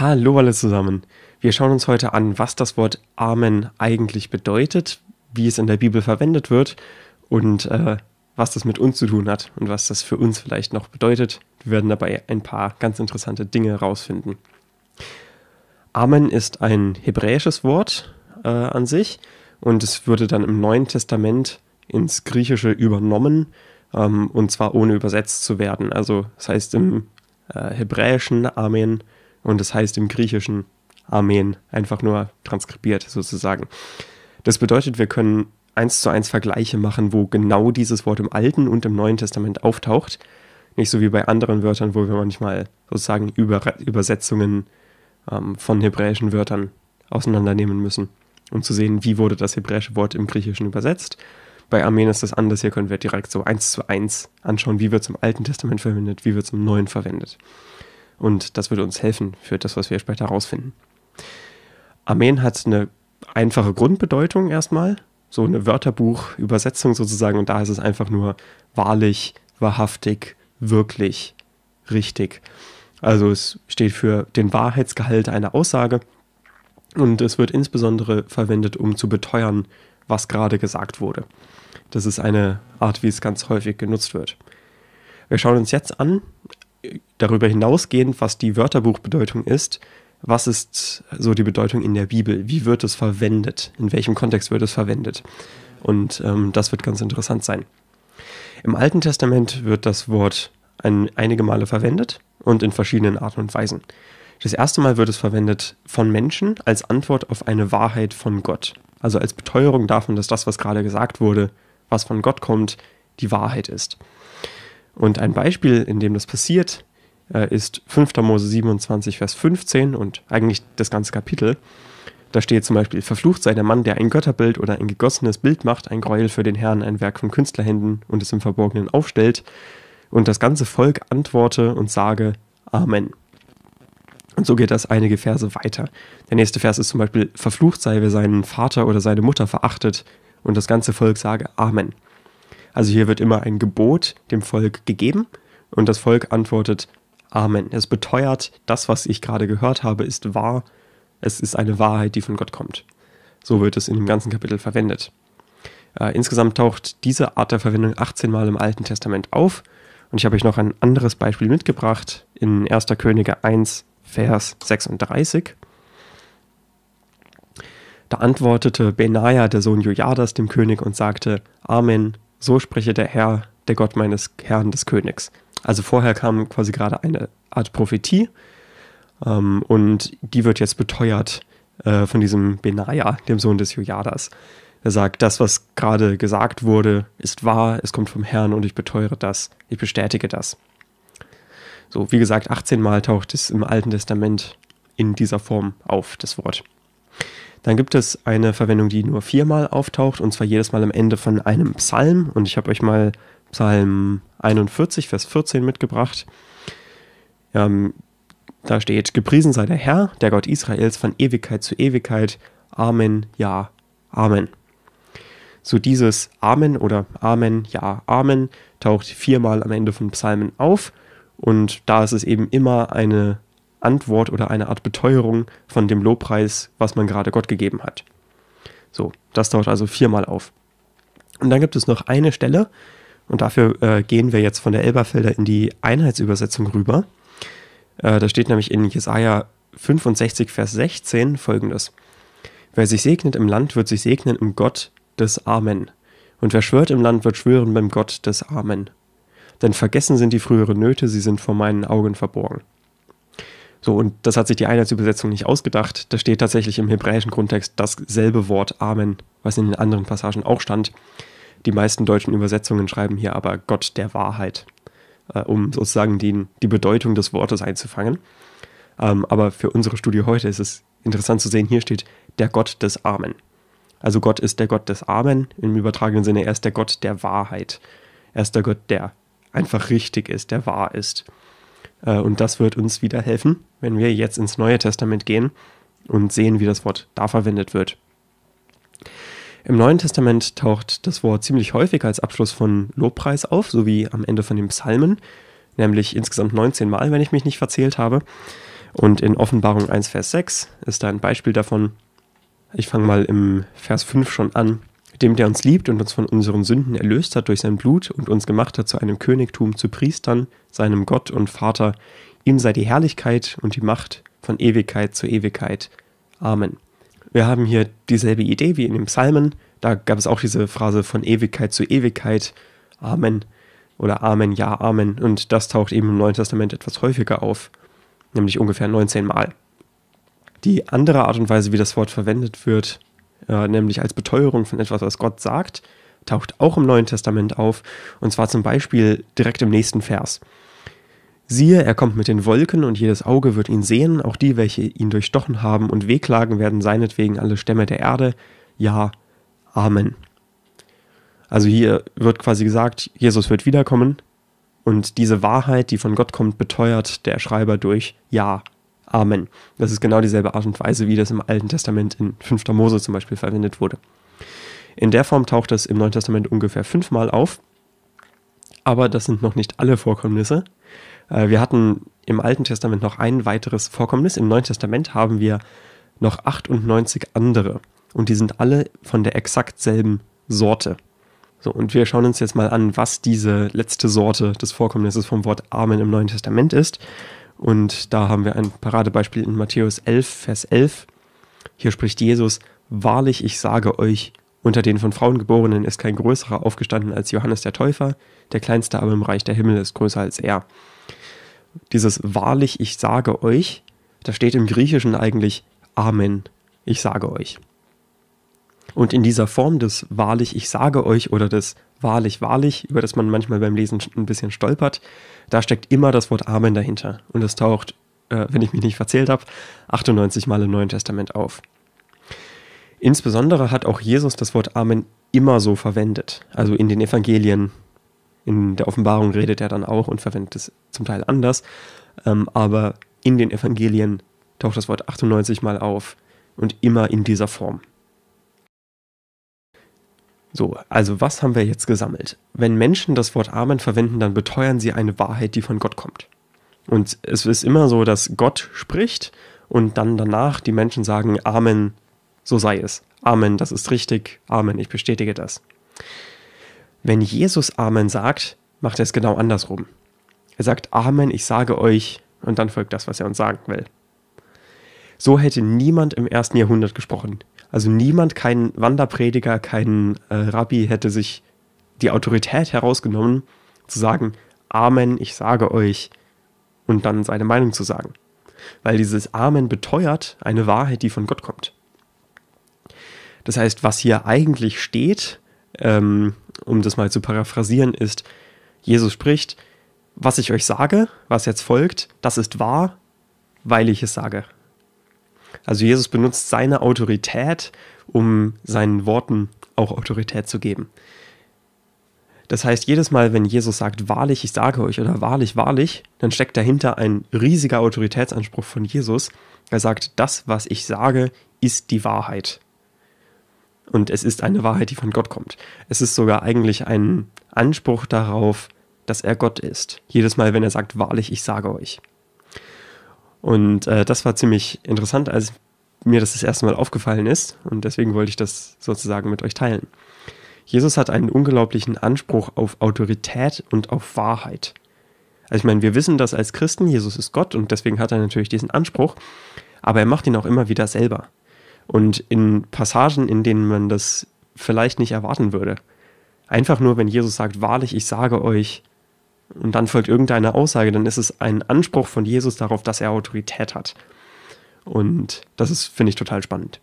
Hallo alle zusammen. Wir schauen uns heute an, was das Wort Amen eigentlich bedeutet, wie es in der Bibel verwendet wird und äh, was das mit uns zu tun hat und was das für uns vielleicht noch bedeutet. Wir werden dabei ein paar ganz interessante Dinge herausfinden. Amen ist ein hebräisches Wort äh, an sich und es würde dann im Neuen Testament ins Griechische übernommen ähm, und zwar ohne übersetzt zu werden. Also das heißt im äh, Hebräischen Amen und das heißt im Griechischen Armeen, einfach nur transkribiert sozusagen. Das bedeutet, wir können eins zu eins Vergleiche machen, wo genau dieses Wort im Alten und im Neuen Testament auftaucht. Nicht so wie bei anderen Wörtern, wo wir manchmal sozusagen Über Übersetzungen ähm, von hebräischen Wörtern auseinandernehmen müssen, um zu sehen, wie wurde das hebräische Wort im Griechischen übersetzt. Bei Armen ist das anders. Hier können wir direkt so eins zu eins anschauen, wie wird es im Alten Testament verwendet, wie wird es im Neuen verwendet. Und das würde uns helfen für das, was wir später herausfinden. Armeen hat eine einfache Grundbedeutung erstmal, so eine Wörterbuchübersetzung sozusagen. Und da ist es einfach nur wahrlich, wahrhaftig, wirklich, richtig. Also es steht für den Wahrheitsgehalt einer Aussage und es wird insbesondere verwendet, um zu beteuern, was gerade gesagt wurde. Das ist eine Art, wie es ganz häufig genutzt wird. Wir schauen uns jetzt an, darüber hinausgehend, was die Wörterbuchbedeutung ist, was ist so die Bedeutung in der Bibel? Wie wird es verwendet? In welchem Kontext wird es verwendet? Und ähm, das wird ganz interessant sein. Im Alten Testament wird das Wort ein, einige Male verwendet und in verschiedenen Arten und Weisen. Das erste Mal wird es verwendet von Menschen als Antwort auf eine Wahrheit von Gott. Also als Beteuerung davon, dass das, was gerade gesagt wurde, was von Gott kommt, die Wahrheit ist. Und ein Beispiel, in dem das passiert, äh, ist 5. Mose 27, Vers 15 und eigentlich das ganze Kapitel. Da steht zum Beispiel, verflucht sei der Mann, der ein Götterbild oder ein gegossenes Bild macht, ein Gräuel für den Herrn, ein Werk von Künstlerhänden und es im Verborgenen aufstellt. Und das ganze Volk antworte und sage Amen. Und so geht das einige Verse weiter. Der nächste Vers ist zum Beispiel, verflucht sei, wer seinen Vater oder seine Mutter verachtet und das ganze Volk sage Amen. Also hier wird immer ein Gebot dem Volk gegeben und das Volk antwortet Amen. Es beteuert, das, was ich gerade gehört habe, ist wahr. Es ist eine Wahrheit, die von Gott kommt. So wird es in dem ganzen Kapitel verwendet. Äh, insgesamt taucht diese Art der Verwendung 18 Mal im Alten Testament auf. Und ich habe euch noch ein anderes Beispiel mitgebracht in 1. Könige 1, Vers 36. Da antwortete Benaja, der Sohn Jojadas, dem König und sagte: Amen, so spreche der Herr, der Gott meines Herrn des Königs. Also vorher kam quasi gerade eine Art Prophetie ähm, und die wird jetzt beteuert äh, von diesem Benaja, dem Sohn des Jojadas. Er sagt, das, was gerade gesagt wurde, ist wahr, es kommt vom Herrn und ich beteuere das, ich bestätige das. So, wie gesagt, 18 Mal taucht es im Alten Testament in dieser Form auf, das Wort. Dann gibt es eine Verwendung, die nur viermal auftaucht, und zwar jedes Mal am Ende von einem Psalm. Und ich habe euch mal Psalm 41, Vers 14 mitgebracht. Ähm, da steht, gepriesen sei der Herr, der Gott Israels, von Ewigkeit zu Ewigkeit. Amen, ja, Amen. So dieses Amen oder Amen, ja, Amen taucht viermal am Ende von Psalmen auf. Und da ist es eben immer eine Antwort oder eine Art Beteuerung von dem Lobpreis, was man gerade Gott gegeben hat. So, das taucht also viermal auf. Und dann gibt es noch eine Stelle, und dafür äh, gehen wir jetzt von der Elberfelder in die Einheitsübersetzung rüber. Äh, da steht nämlich in Jesaja 65, Vers 16 folgendes: Wer sich segnet im Land, wird sich segnen im Gott des Amen. Und wer schwört im Land, wird schwören beim Gott des Amen. Denn vergessen sind die früheren Nöte, sie sind vor meinen Augen verborgen. So, und das hat sich die Einheitsübersetzung nicht ausgedacht. Da steht tatsächlich im hebräischen Grundtext dasselbe Wort Amen, was in den anderen Passagen auch stand. Die meisten deutschen Übersetzungen schreiben hier aber Gott der Wahrheit, äh, um sozusagen die, die Bedeutung des Wortes einzufangen. Ähm, aber für unsere Studie heute ist es interessant zu sehen, hier steht der Gott des Amen. Also Gott ist der Gott des Amen, im übertragenen Sinne, er ist der Gott der Wahrheit. Er ist der Gott, der einfach richtig ist, der wahr ist. Äh, und das wird uns wieder helfen, wenn wir jetzt ins Neue Testament gehen und sehen, wie das Wort da verwendet wird. Im Neuen Testament taucht das Wort ziemlich häufig als Abschluss von Lobpreis auf, sowie am Ende von den Psalmen, nämlich insgesamt 19 Mal, wenn ich mich nicht verzählt habe. Und in Offenbarung 1, Vers 6 ist da ein Beispiel davon. Ich fange mal im Vers 5 schon an dem, der uns liebt und uns von unseren Sünden erlöst hat durch sein Blut und uns gemacht hat zu einem Königtum, zu Priestern, seinem Gott und Vater. Ihm sei die Herrlichkeit und die Macht von Ewigkeit zu Ewigkeit. Amen. Wir haben hier dieselbe Idee wie in dem Psalmen. Da gab es auch diese Phrase von Ewigkeit zu Ewigkeit. Amen. Oder Amen, ja, Amen. Und das taucht eben im Neuen Testament etwas häufiger auf, nämlich ungefähr 19 Mal. Die andere Art und Weise, wie das Wort verwendet wird, äh, nämlich als Beteuerung von etwas, was Gott sagt, taucht auch im Neuen Testament auf, und zwar zum Beispiel direkt im nächsten Vers. Siehe, er kommt mit den Wolken, und jedes Auge wird ihn sehen, auch die, welche ihn durchstochen haben, und wehklagen werden seinetwegen alle Stämme der Erde. Ja, Amen. Also hier wird quasi gesagt, Jesus wird wiederkommen, und diese Wahrheit, die von Gott kommt, beteuert der Schreiber durch Ja, Amen. Das ist genau dieselbe Art und Weise, wie das im Alten Testament in 5. Mose zum Beispiel verwendet wurde. In der Form taucht das im Neuen Testament ungefähr fünfmal auf, aber das sind noch nicht alle Vorkommnisse. Äh, wir hatten im Alten Testament noch ein weiteres Vorkommnis, im Neuen Testament haben wir noch 98 andere und die sind alle von der exakt selben Sorte. So, und wir schauen uns jetzt mal an, was diese letzte Sorte des Vorkommnisses vom Wort Amen im Neuen Testament ist. Und da haben wir ein Paradebeispiel in Matthäus 11, Vers 11. Hier spricht Jesus, Wahrlich, ich sage euch, unter den von Frauen geborenen ist kein größerer aufgestanden als Johannes der Täufer, der kleinste aber im Reich der Himmel ist größer als er. Dieses Wahrlich, ich sage euch, da steht im Griechischen eigentlich Amen, ich sage euch. Und in dieser Form des Wahrlich, ich sage euch oder des wahrlich, wahrlich, über das man manchmal beim Lesen ein bisschen stolpert, da steckt immer das Wort Amen dahinter. Und es taucht, äh, wenn ich mich nicht verzählt habe, 98 Mal im Neuen Testament auf. Insbesondere hat auch Jesus das Wort Amen immer so verwendet. Also in den Evangelien, in der Offenbarung redet er dann auch und verwendet es zum Teil anders. Ähm, aber in den Evangelien taucht das Wort 98 Mal auf und immer in dieser Form. So, also was haben wir jetzt gesammelt? Wenn Menschen das Wort Amen verwenden, dann beteuern sie eine Wahrheit, die von Gott kommt. Und es ist immer so, dass Gott spricht und dann danach die Menschen sagen, Amen, so sei es. Amen, das ist richtig. Amen, ich bestätige das. Wenn Jesus Amen sagt, macht er es genau andersrum. Er sagt Amen, ich sage euch, und dann folgt das, was er uns sagen will. So hätte niemand im ersten Jahrhundert gesprochen. Also niemand, kein Wanderprediger, kein äh, Rabbi hätte sich die Autorität herausgenommen, zu sagen, Amen, ich sage euch, und dann seine Meinung zu sagen. Weil dieses Amen beteuert eine Wahrheit, die von Gott kommt. Das heißt, was hier eigentlich steht, ähm, um das mal zu paraphrasieren, ist, Jesus spricht, was ich euch sage, was jetzt folgt, das ist wahr, weil ich es sage. Also Jesus benutzt seine Autorität, um seinen Worten auch Autorität zu geben. Das heißt, jedes Mal, wenn Jesus sagt, wahrlich, ich sage euch oder wahrlich, wahrlich, dann steckt dahinter ein riesiger Autoritätsanspruch von Jesus. Er sagt, das, was ich sage, ist die Wahrheit. Und es ist eine Wahrheit, die von Gott kommt. Es ist sogar eigentlich ein Anspruch darauf, dass er Gott ist. Jedes Mal, wenn er sagt, wahrlich, ich sage euch. Und äh, das war ziemlich interessant, als mir das das erste Mal aufgefallen ist. Und deswegen wollte ich das sozusagen mit euch teilen. Jesus hat einen unglaublichen Anspruch auf Autorität und auf Wahrheit. Also ich meine, wir wissen das als Christen, Jesus ist Gott und deswegen hat er natürlich diesen Anspruch, aber er macht ihn auch immer wieder selber. Und in Passagen, in denen man das vielleicht nicht erwarten würde. Einfach nur, wenn Jesus sagt, wahrlich, ich sage euch, und dann folgt irgendeine Aussage, dann ist es ein Anspruch von Jesus darauf, dass er Autorität hat. Und das ist, finde ich, total spannend.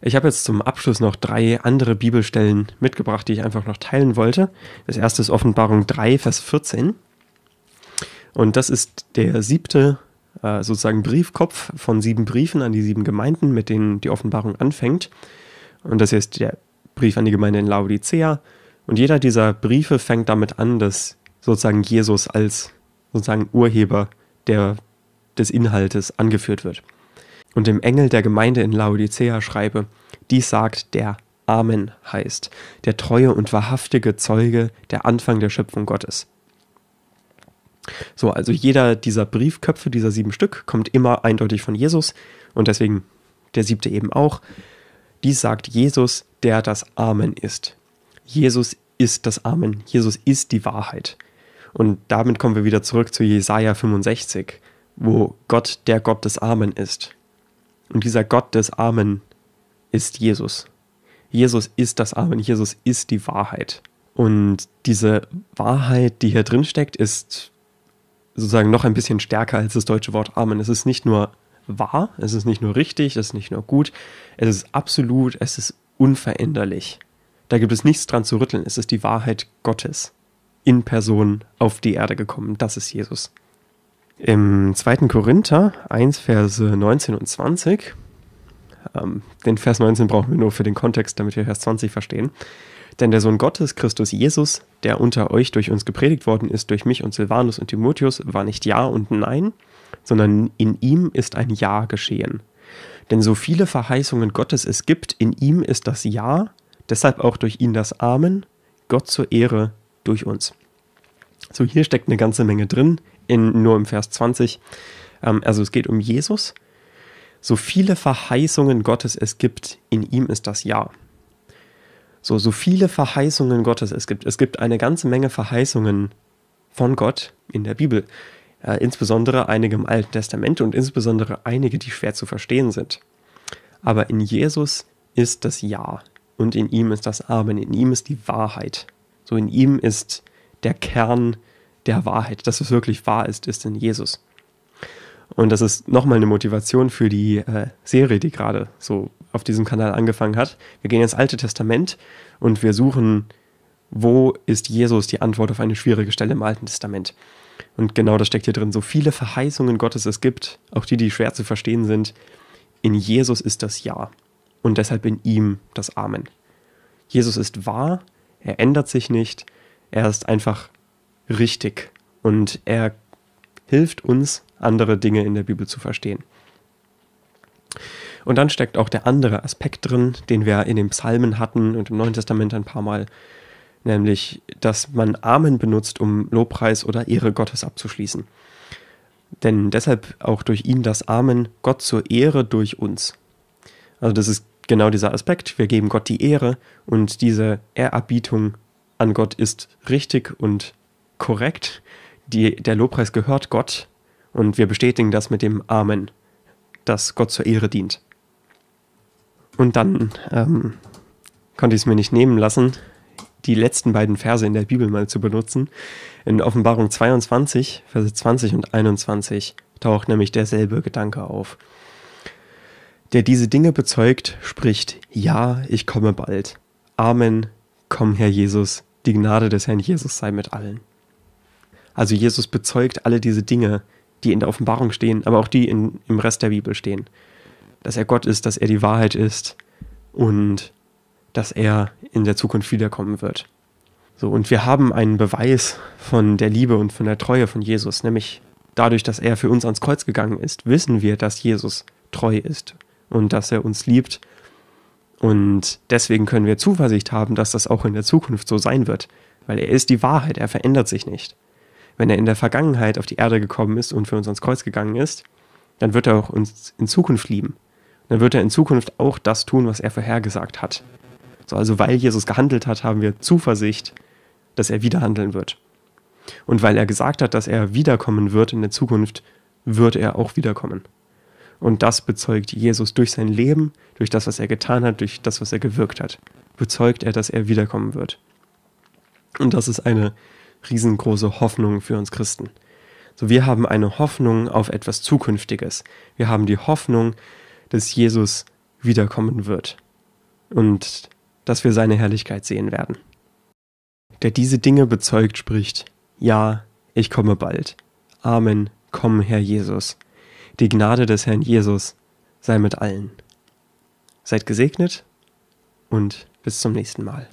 Ich habe jetzt zum Abschluss noch drei andere Bibelstellen mitgebracht, die ich einfach noch teilen wollte. Das erste ist Offenbarung 3, Vers 14. Und das ist der siebte äh, sozusagen Briefkopf von sieben Briefen an die sieben Gemeinden, mit denen die Offenbarung anfängt. Und das hier ist der Brief an die Gemeinde in Laodicea, und jeder dieser Briefe fängt damit an, dass sozusagen Jesus als sozusagen Urheber der, des Inhaltes angeführt wird. Und dem Engel der Gemeinde in Laodicea schreibe, dies sagt der Amen heißt, der treue und wahrhaftige Zeuge, der Anfang der Schöpfung Gottes. So, also jeder dieser Briefköpfe, dieser sieben Stück, kommt immer eindeutig von Jesus und deswegen der siebte eben auch. Dies sagt Jesus, der das Amen ist. Jesus ist das Amen. Jesus ist die Wahrheit. Und damit kommen wir wieder zurück zu Jesaja 65, wo Gott der Gott des Amen ist. Und dieser Gott des Amen ist Jesus. Jesus ist das Amen. Jesus ist die Wahrheit. Und diese Wahrheit, die hier drin steckt, ist sozusagen noch ein bisschen stärker als das deutsche Wort Amen. Es ist nicht nur wahr, es ist nicht nur richtig, es ist nicht nur gut, es ist absolut, es ist unveränderlich. Da gibt es nichts dran zu rütteln. Es ist die Wahrheit Gottes in Person auf die Erde gekommen. Das ist Jesus. Im 2. Korinther 1, Verse 19 und 20, ähm, den Vers 19 brauchen wir nur für den Kontext, damit wir Vers 20 verstehen. Denn der Sohn Gottes, Christus Jesus, der unter euch durch uns gepredigt worden ist, durch mich und Silvanus und Timotheus, war nicht Ja und Nein, sondern in ihm ist ein Ja geschehen. Denn so viele Verheißungen Gottes es gibt, in ihm ist das Ja Deshalb auch durch ihn das Amen, Gott zur Ehre durch uns. So, hier steckt eine ganze Menge drin, in, nur im Vers 20. Ähm, also es geht um Jesus. So viele Verheißungen Gottes es gibt, in ihm ist das Ja. So, so viele Verheißungen Gottes es gibt. Es gibt eine ganze Menge Verheißungen von Gott in der Bibel. Äh, insbesondere einige im Alten Testament und insbesondere einige, die schwer zu verstehen sind. Aber in Jesus ist das Ja und in ihm ist das Amen, in ihm ist die Wahrheit. So in ihm ist der Kern der Wahrheit. Dass es wirklich wahr ist, ist in Jesus. Und das ist nochmal eine Motivation für die äh, Serie, die gerade so auf diesem Kanal angefangen hat. Wir gehen ins Alte Testament und wir suchen, wo ist Jesus die Antwort auf eine schwierige Stelle im Alten Testament. Und genau das steckt hier drin. So viele Verheißungen Gottes es gibt, auch die, die schwer zu verstehen sind, in Jesus ist das Ja und deshalb in ihm das Amen. Jesus ist wahr, er ändert sich nicht, er ist einfach richtig und er hilft uns, andere Dinge in der Bibel zu verstehen. Und dann steckt auch der andere Aspekt drin, den wir in den Psalmen hatten und im Neuen Testament ein paar Mal, nämlich, dass man Amen benutzt, um Lobpreis oder Ehre Gottes abzuschließen. Denn deshalb auch durch ihn das Amen, Gott zur Ehre durch uns. Also das ist genau dieser Aspekt. Wir geben Gott die Ehre und diese Ehrerbietung an Gott ist richtig und korrekt. Die, der Lobpreis gehört Gott und wir bestätigen das mit dem Amen, dass Gott zur Ehre dient. Und dann ähm, konnte ich es mir nicht nehmen lassen, die letzten beiden Verse in der Bibel mal zu benutzen. In Offenbarung 22, Verse 20 und 21 taucht nämlich derselbe Gedanke auf der diese Dinge bezeugt, spricht, ja, ich komme bald. Amen, komm Herr Jesus, die Gnade des Herrn Jesus sei mit allen. Also Jesus bezeugt alle diese Dinge, die in der Offenbarung stehen, aber auch die in, im Rest der Bibel stehen. Dass er Gott ist, dass er die Wahrheit ist und dass er in der Zukunft wiederkommen wird. So, und wir haben einen Beweis von der Liebe und von der Treue von Jesus, nämlich dadurch, dass er für uns ans Kreuz gegangen ist, wissen wir, dass Jesus treu ist und dass er uns liebt. Und deswegen können wir Zuversicht haben, dass das auch in der Zukunft so sein wird, weil er ist die Wahrheit, er verändert sich nicht. Wenn er in der Vergangenheit auf die Erde gekommen ist und für uns ans Kreuz gegangen ist, dann wird er auch uns in Zukunft lieben. Dann wird er in Zukunft auch das tun, was er vorhergesagt hat. So, also weil Jesus gehandelt hat, haben wir Zuversicht, dass er wieder handeln wird. Und weil er gesagt hat, dass er wiederkommen wird in der Zukunft, wird er auch wiederkommen. Und das bezeugt Jesus durch sein Leben, durch das, was er getan hat, durch das, was er gewirkt hat. Bezeugt er, dass er wiederkommen wird. Und das ist eine riesengroße Hoffnung für uns Christen. So, wir haben eine Hoffnung auf etwas Zukünftiges. Wir haben die Hoffnung, dass Jesus wiederkommen wird und dass wir seine Herrlichkeit sehen werden. Der diese Dinge bezeugt, spricht, ja, ich komme bald. Amen, komm, Herr Jesus. Die Gnade des Herrn Jesus sei mit allen. Seid gesegnet und bis zum nächsten Mal.